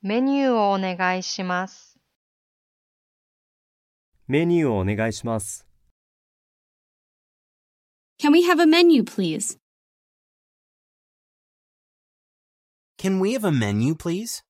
メニューをお願いします。メニューをお願いします。Can we have a menu, please? Can we have a menu, please?